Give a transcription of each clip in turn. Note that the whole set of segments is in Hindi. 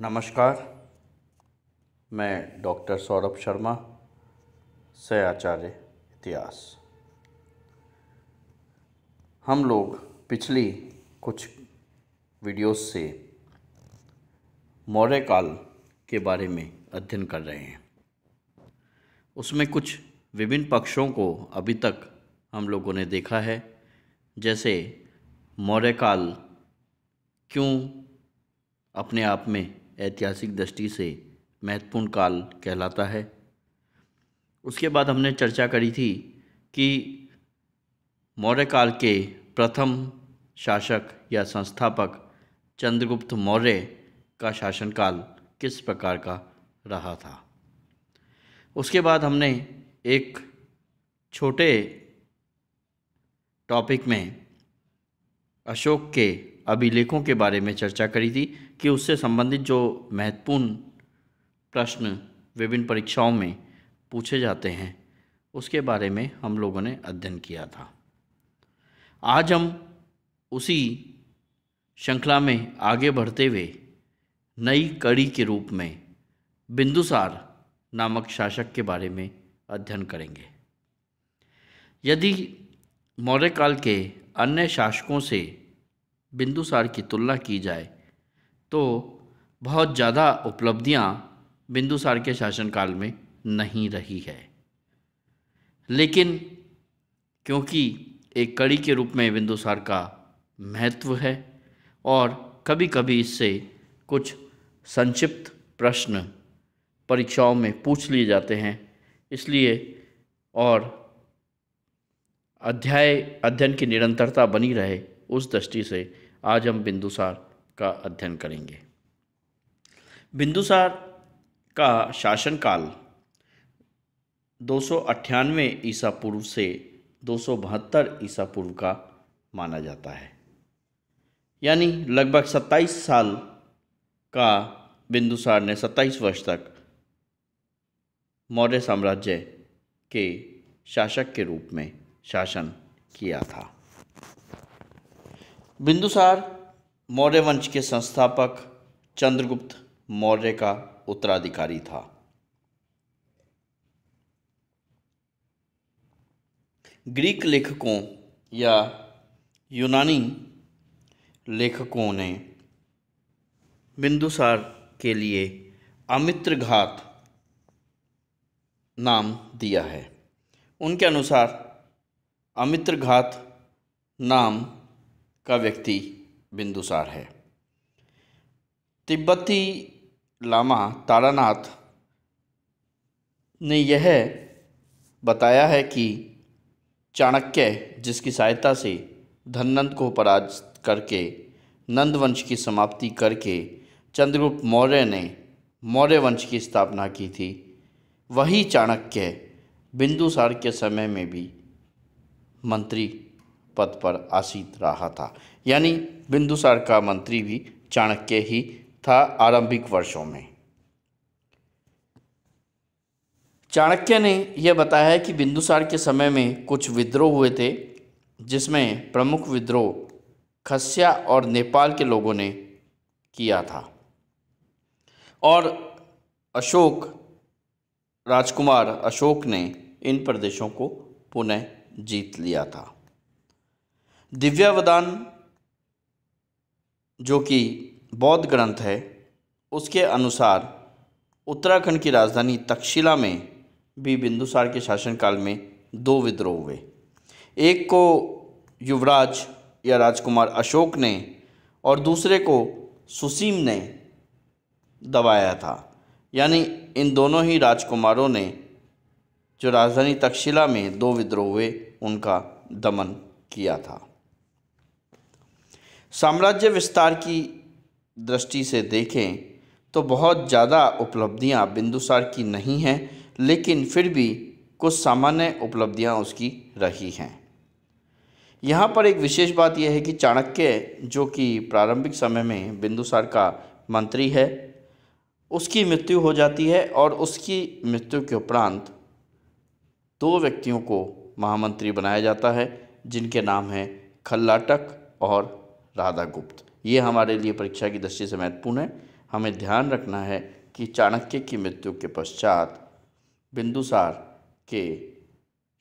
नमस्कार मैं डॉक्टर सौरभ शर्मा से आचार्य इतिहास हम लोग पिछली कुछ वीडियोस से मौर्य काल के बारे में अध्ययन कर रहे हैं उसमें कुछ विभिन्न पक्षों को अभी तक हम लोगों ने देखा है जैसे मौर्य काल क्यों अपने आप में ऐतिहासिक दृष्टि से महत्वपूर्ण काल कहलाता है उसके बाद हमने चर्चा करी थी कि मौर्य काल के प्रथम शासक या संस्थापक चंद्रगुप्त मौर्य का शासनकाल किस प्रकार का रहा था उसके बाद हमने एक छोटे टॉपिक में अशोक के अभिलेखों के बारे में चर्चा करी थी कि उससे संबंधित जो महत्वपूर्ण प्रश्न विभिन्न परीक्षाओं में पूछे जाते हैं उसके बारे में हम लोगों ने अध्ययन किया था आज हम उसी श्रृंखला में आगे बढ़ते हुए नई कड़ी के रूप में बिंदुसार नामक शासक के बारे में अध्ययन करेंगे यदि मौर्य काल के अन्य शासकों से बिंदुसार की तुलना की जाए तो बहुत ज़्यादा उपलब्धियाँ बिंदुसार के शासनकाल में नहीं रही है लेकिन क्योंकि एक कड़ी के रूप में बिंदुसार का महत्व है और कभी कभी इससे कुछ संक्षिप्त प्रश्न परीक्षाओं में पूछ लिए जाते हैं इसलिए और अध्याय अध्ययन की निरंतरता बनी रहे उस दृष्टि से आज हम बिंदुसार का अध्ययन करेंगे बिंदुसार का शासनकाल दो सौ ईसा पूर्व से दो सौ ईसा पूर्व का माना जाता है यानी लगभग 27 साल का बिंदुसार ने 27 वर्ष तक मौर्य साम्राज्य के शासक के रूप में शासन किया था बिंदुसार मौर्य वंश के संस्थापक चंद्रगुप्त मौर्य का उत्तराधिकारी था ग्रीक लेखकों या यूनानी लेखकों ने बिंदुसार के लिए अमित्र घात नाम दिया है उनके अनुसार अमित्र घात नाम का व्यक्ति बिंदुसार है तिब्बती लामा तारानाथ ने यह बताया है कि चाणक्य जिसकी सहायता से धननंद को पराजित करके नंद वंश की समाप्ति करके चंद्रगुप्त मौर्य ने मौर्य वंश की स्थापना की थी वही चाणक्य बिंदुसार के समय में भी मंत्री पद पर आसीत रहा था यानी बिंदुसार का मंत्री भी चाणक्य ही था आरंभिक वर्षों में चाणक्य ने यह बताया कि बिंदुसार के समय में कुछ विद्रोह हुए थे जिसमें प्रमुख विद्रोह खस्या और नेपाल के लोगों ने किया था और अशोक राजकुमार अशोक ने इन प्रदेशों को पुनः जीत लिया था दिव्यावदान जो कि बौद्ध ग्रंथ है उसके अनुसार उत्तराखंड की राजधानी तक्षशिला में भी बिंदुसार के शासनकाल में दो विद्रोह हुए एक को युवराज या राजकुमार अशोक ने और दूसरे को सुसीम ने दबाया था यानी इन दोनों ही राजकुमारों ने जो राजधानी तक्षशिला में दो विद्रोह हुए उनका दमन किया था साम्राज्य विस्तार की दृष्टि से देखें तो बहुत ज़्यादा उपलब्धियां बिंदुसार की नहीं हैं लेकिन फिर भी कुछ सामान्य उपलब्धियां उसकी रही हैं यहाँ पर एक विशेष बात यह है कि चाणक्य जो कि प्रारंभिक समय में बिंदुसार का मंत्री है उसकी मृत्यु हो जाती है और उसकी मृत्यु के उपरांत दो व्यक्तियों को महामंत्री बनाया जाता है जिनके नाम हैं खल्लाटक और राधा गुप्त ये हमारे लिए परीक्षा की दृष्टि से महत्वपूर्ण है हमें ध्यान रखना है कि चाणक्य की मृत्यु के पश्चात बिंदुसार के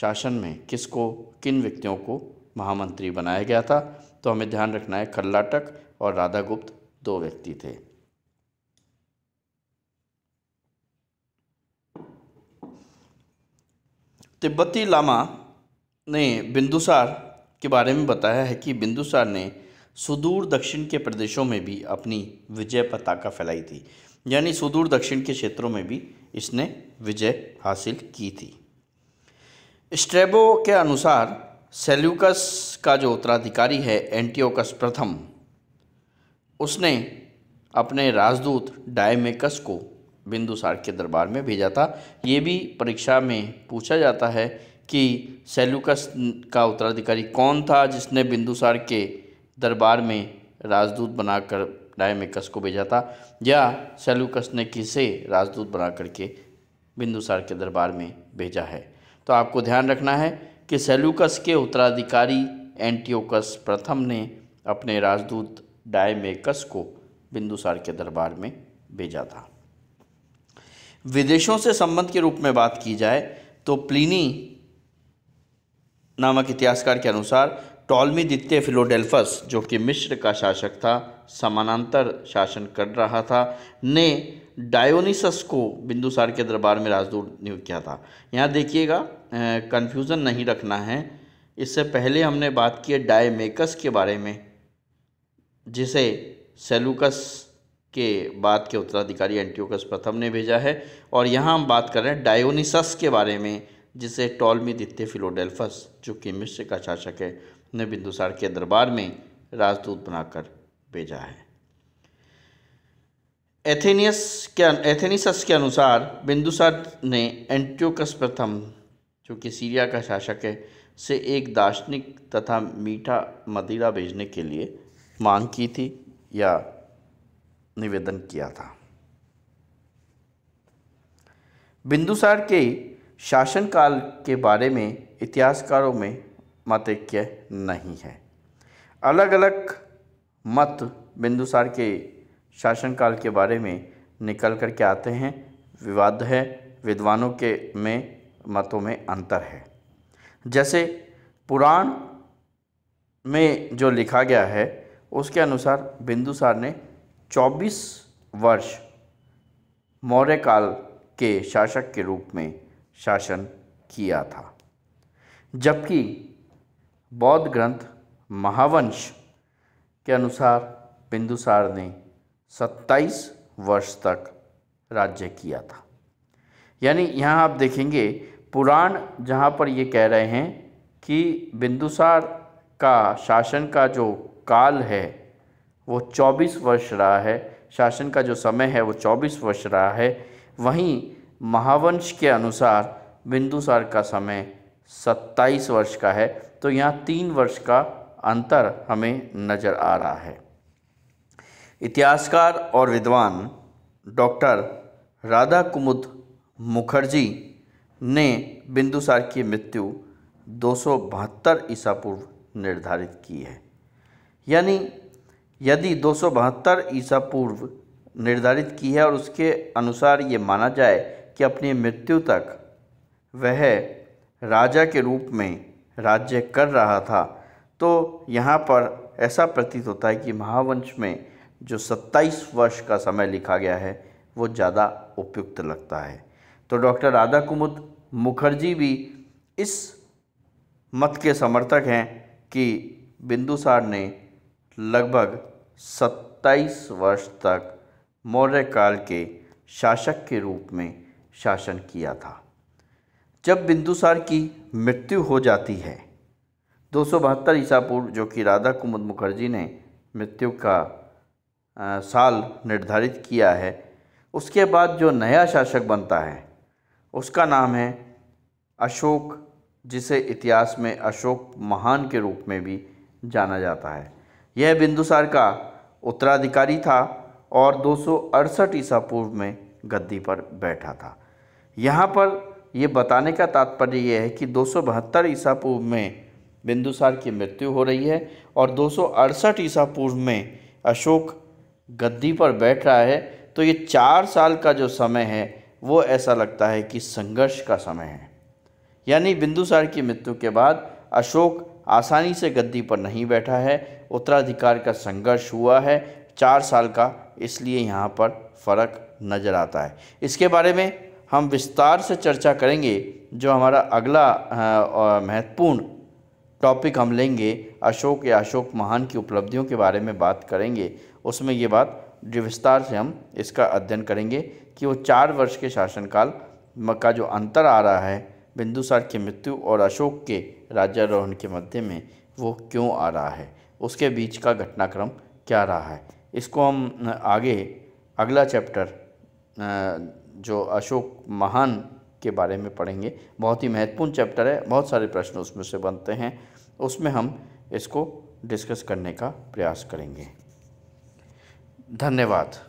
शासन में किसको किन व्यक्तियों को महामंत्री बनाया गया था तो हमें ध्यान रखना है कर्लाटक और राधागुप्त दो व्यक्ति थे तिब्बती लामा ने बिंदुसार के बारे में बताया है कि बिंदुसार ने सुदूर दक्षिण के प्रदेशों में भी अपनी विजय पताका फैलाई थी यानी सुदूर दक्षिण के क्षेत्रों में भी इसने विजय हासिल की थी स्ट्रेबो के अनुसार सेल्यूकस का जो उत्तराधिकारी है एंटीओकस प्रथम उसने अपने राजदूत डायमेकस को बिंदुसार के दरबार में भेजा था ये भी परीक्षा में पूछा जाता है कि सेल्यूकस का उत्तराधिकारी कौन था जिसने बिंदुसार के दरबार में राजदूत बनाकर डायमेकस को भेजा था या सेलुकस ने किसे राजदूत बना करके बिंदुसार के दरबार में भेजा है तो आपको ध्यान रखना है कि सेलुकस के उत्तराधिकारी एंटियोकस प्रथम ने अपने राजदूत डायमेकस को बिंदुसार के दरबार में भेजा था विदेशों से संबंध के रूप में बात की जाए तो प्लीनी नामक इतिहासकार के अनुसार टॉलमी द्वितीय फिलोडेल्फस जो कि मिश्र का शासक था समानांतर शासन कर रहा था ने डायोनिसस को बिंदुसार के दरबार में राजदूत नियुक्त किया था यहाँ देखिएगा कन्फ्यूज़न नहीं रखना है इससे पहले हमने बात की है डायमेकस के बारे में जिसे सेलुकस के बाद के उत्तराधिकारी एंटियोकस प्रथम ने भेजा है और यहाँ हम बात कर रहे हैं डायोनिसस के बारे में जिसे टॉलमी द्वितीय फिलोडेल्फस जो कि मिश्र का शासक है ने बिंदुसार के दरबार में राजदूत बनाकर भेजा है एथेनियस के एथेनिसस के अनुसार बिंदुसार ने एंटियोकस प्रथम जो कि सीरिया का शासक है से एक दार्शनिक तथा मीठा मदिरा भेजने के लिए मांग की थी या निवेदन किया था बिंदुसार के शासनकाल के बारे में इतिहासकारों में मतैक्य नहीं है अलग अलग मत बिंदुसार के शासनकाल के बारे में निकल कर के आते हैं विवाद है विद्वानों के में मतों में अंतर है जैसे पुराण में जो लिखा गया है उसके अनुसार बिंदुसार ने 24 वर्ष मौर्य काल के शासक के रूप में शासन किया था जबकि बौद्ध ग्रंथ महावंश के अनुसार बिंदुसार ने 27 वर्ष तक राज्य किया था यानी यहाँ आप देखेंगे पुराण जहाँ पर ये कह रहे हैं कि बिंदुसार का शासन का जो काल है वो 24 वर्ष रहा है शासन का जो समय है वो 24 वर्ष रहा है वहीं महावंश के अनुसार बिंदुसार का समय सत्ताईस वर्ष का है तो यहाँ तीन वर्ष का अंतर हमें नज़र आ रहा है इतिहासकार और विद्वान डॉक्टर राधा कुमुद मुखर्जी ने बिंदुसार की मृत्यु दो सौ बहत्तर ईसा पूर्व निर्धारित की है यानी यदि दो सौ बहत्तर ईसा पूर्व निर्धारित की है और उसके अनुसार ये माना जाए कि अपनी मृत्यु तक वह राजा के रूप में राज्य कर रहा था तो यहाँ पर ऐसा प्रतीत होता है कि महावंश में जो 27 वर्ष का समय लिखा गया है वो ज़्यादा उपयुक्त लगता है तो डॉक्टर राधा कुमुद मुखर्जी भी इस मत के समर्थक हैं कि बिंदुसार ने लगभग 27 वर्ष तक मौर्य काल के शासक के रूप में शासन किया था जब बिंदुसार की मृत्यु हो जाती है दो सौ बहत्तर ईसा पूर्व जो कि राधा कुमुद मुखर्जी ने मृत्यु का आ, साल निर्धारित किया है उसके बाद जो नया शासक बनता है उसका नाम है अशोक जिसे इतिहास में अशोक महान के रूप में भी जाना जाता है यह बिंदुसार का उत्तराधिकारी था और दो ईसा पूर्व में गद्दी पर बैठा था यहाँ पर ये बताने का तात्पर्य यह है कि दो सौ बहत्तर ईसा पूर्व में बिंदुसार की मृत्यु हो रही है और दो सौ अड़सठ ईसा पूर्व में अशोक गद्दी पर बैठ रहा है तो ये चार साल का जो समय है वो ऐसा लगता है कि संघर्ष का समय है यानी बिंदुसार की मृत्यु के बाद अशोक आसानी से गद्दी पर नहीं बैठा है उत्तराधिकार का संघर्ष हुआ है चार साल का इसलिए यहाँ पर फ़र्क नज़र आता है इसके बारे में हम विस्तार से चर्चा करेंगे जो हमारा अगला महत्वपूर्ण टॉपिक हम लेंगे अशोक या अशोक महान की उपलब्धियों के बारे में बात करेंगे उसमें ये बात विस्तार से हम इसका अध्ययन करेंगे कि वो चार वर्ष के शासनकाल का जो अंतर आ रहा है बिंदुसार की मृत्यु और अशोक के राज्यारोहण के मध्य में वो क्यों आ रहा है उसके बीच का घटनाक्रम क्या रहा है इसको हम आगे अगला चैप्टर जो अशोक महान के बारे में पढ़ेंगे बहुत ही महत्वपूर्ण चैप्टर है बहुत सारे प्रश्न उसमें से बनते हैं उसमें हम इसको डिस्कस करने का प्रयास करेंगे धन्यवाद